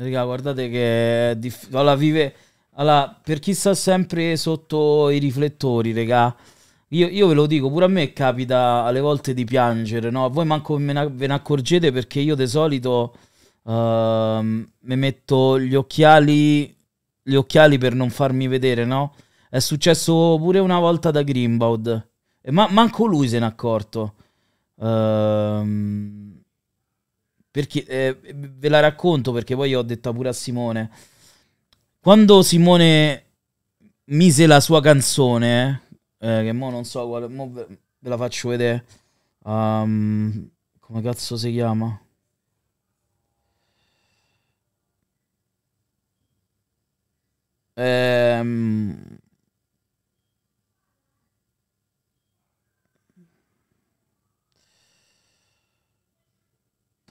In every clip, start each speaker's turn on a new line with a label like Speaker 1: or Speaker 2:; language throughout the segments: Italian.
Speaker 1: Raga, guardate che diff- alla vive... Allora, per chi sta sempre sotto i riflettori, raga, io, io, ve lo dico, pure a me capita alle volte di piangere, no? voi manco ve ne accorgete perché io di solito uh, mi metto gli occhiali, gli occhiali per non farmi vedere, no? È successo pure una volta da Grimbaud. E ma- manco lui se n'è accorto. Ehm... Uh, perché, eh, ve la racconto perché poi ho detto pure a Simone. Quando Simone mise la sua canzone, eh, che mo non so quale, mo ve, la faccio vedere. Um, come cazzo si chiama? Ehm...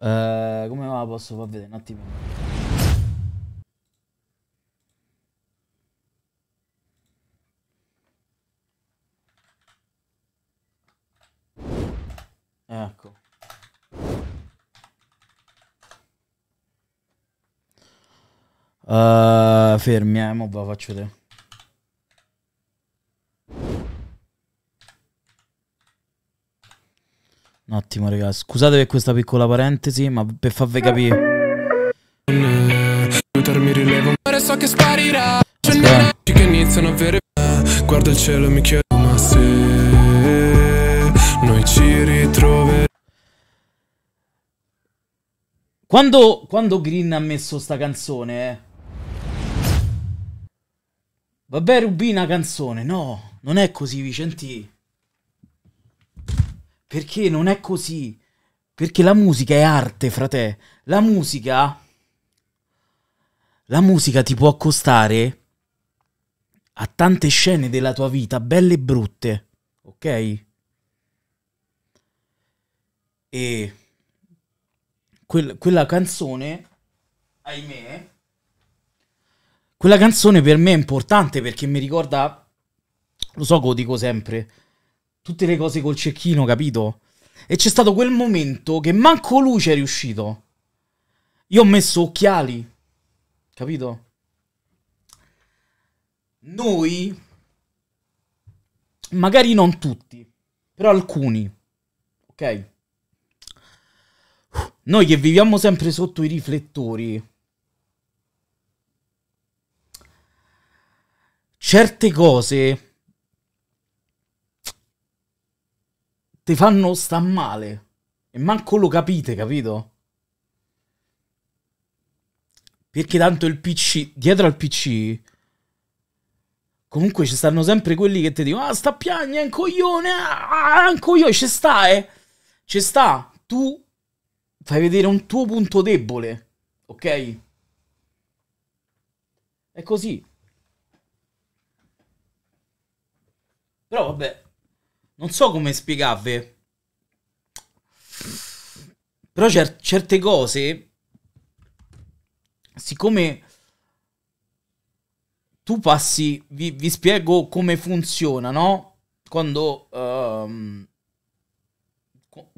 Speaker 1: Eh, come la posso far vedere un attimo? Ecco. Uh, fermi, eh, mo ve faccio vedere. Un attimo, ragazzi. Scusate per questa piccola parentesi, ma per farvi capire. Aiutarmi rilevo, ma so che sparirà. C'è che iniziano a avere. Guarda il cielo mi chiedo, ma se noi ci ritroveremo. Quando, quando Green ha messo sta canzone, eh? Vabbè, Rubina canzone, no, non è così, Vicenti. Perché non è così. Perché la musica è arte, frate. La musica... La musica ti può accostare a tante scene della tua vita, belle e brutte, ok? E quel, quella canzone, ahimè, quella canzone per me è importante perché mi ricorda, lo so che lo dico sempre, tutte le cose col cecchino, capito? E c'è stato quel momento che manco lui c'è riuscito. Io ho messo occhiali, capito? Noi, magari non tutti, però alcuni, ok? Noi che viviamo sempre sotto i riflettori, certe cose ti fanno sta male. E manco lo capite, capito? Perché tanto il PC, dietro al PC, comunque ci stanno sempre quelli che ti dicono, ah sta piagna, è un coglione, ah, un coglione, ci sta, eh. Ci sta, tu fai vedere un tuo punto debole, ok? È così. Però vabbè, non so come spiegarvi. Però cer certe cose, siccome tu passi, vi, vi spiego come funziona, no? Quando, um,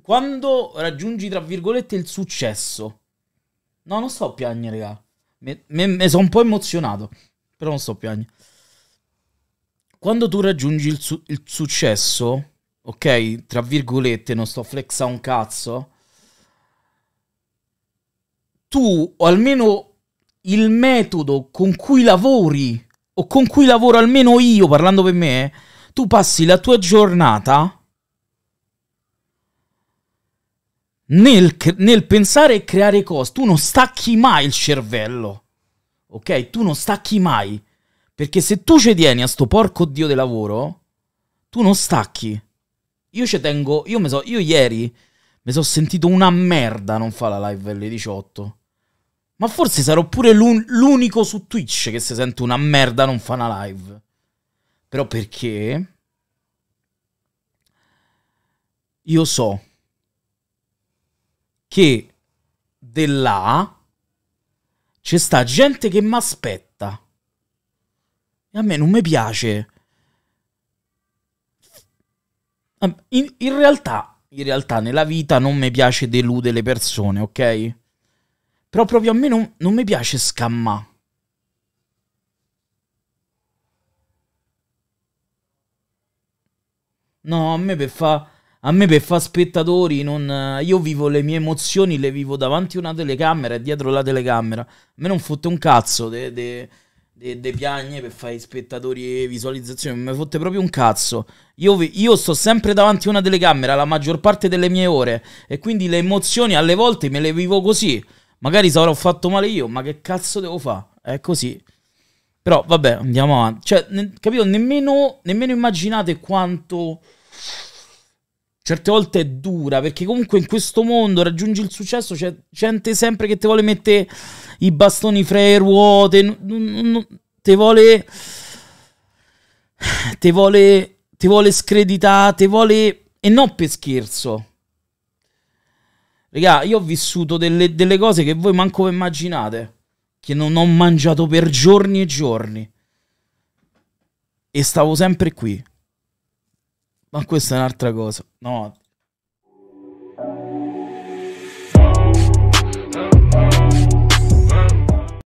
Speaker 1: quando raggiungi, tra virgolette, il successo. No, non sto a piangere, raga. Mi sono un po' emozionato, però non sto a piangere quando tu raggiungi il, su- il successo, ok, tra virgolette, non sto flexa un cazzo, tu o almeno il metodo con cui lavori o con cui lavoro almeno io, parlando per me, eh, tu passi la tua giornata nel, nel pensare e creare cose. Tu non stacchi mai il cervello, ok? Tu non stacchi mai. Perché se tu ci tieni a sto porco dio di lavoro, tu non stacchi. Io ci tengo, io, so, io ieri mi sono sentito una merda non fa la live alle 18. Ma forse sarò pure l'unico su Twitch che si sente una merda non fa una live. Però perché? Io so che dell'A c'è sta gente che mi aspetta e a me non mi piace. In, in, realtà, in realtà, nella vita non mi piace deludere le persone, ok? Però proprio a me non, non mi piace scamma. No, a me per fa... A me per fa spettatori non... Io vivo le mie emozioni, le vivo davanti a una telecamera e dietro la telecamera. A me non fotte un cazzo de, de de, de piagne per fare spettatori e visualizzazioni, mi fotte proprio un cazzo. Io, io, sto sempre davanti a una telecamera la maggior parte delle mie ore e quindi le emozioni alle volte me le vivo così. Magari sarò fatto male io, ma che cazzo devo fare? È così. Però vabbè, andiamo avanti. Cioè, ne, capito, nemmeno, nemmeno immaginate quanto certe volte è dura, perché comunque in questo mondo raggiungi il successo, c'è gente sempre che ti vuole mettere i bastoni fra le ruote, non, te vuole... te vuole... te vuole screditare, te vuole... e non per scherzo. Raga, io ho vissuto delle, delle cose che voi manco vi immaginate, che non ho mangiato per giorni e giorni. E stavo sempre qui. Ma questa è un'altra cosa. No,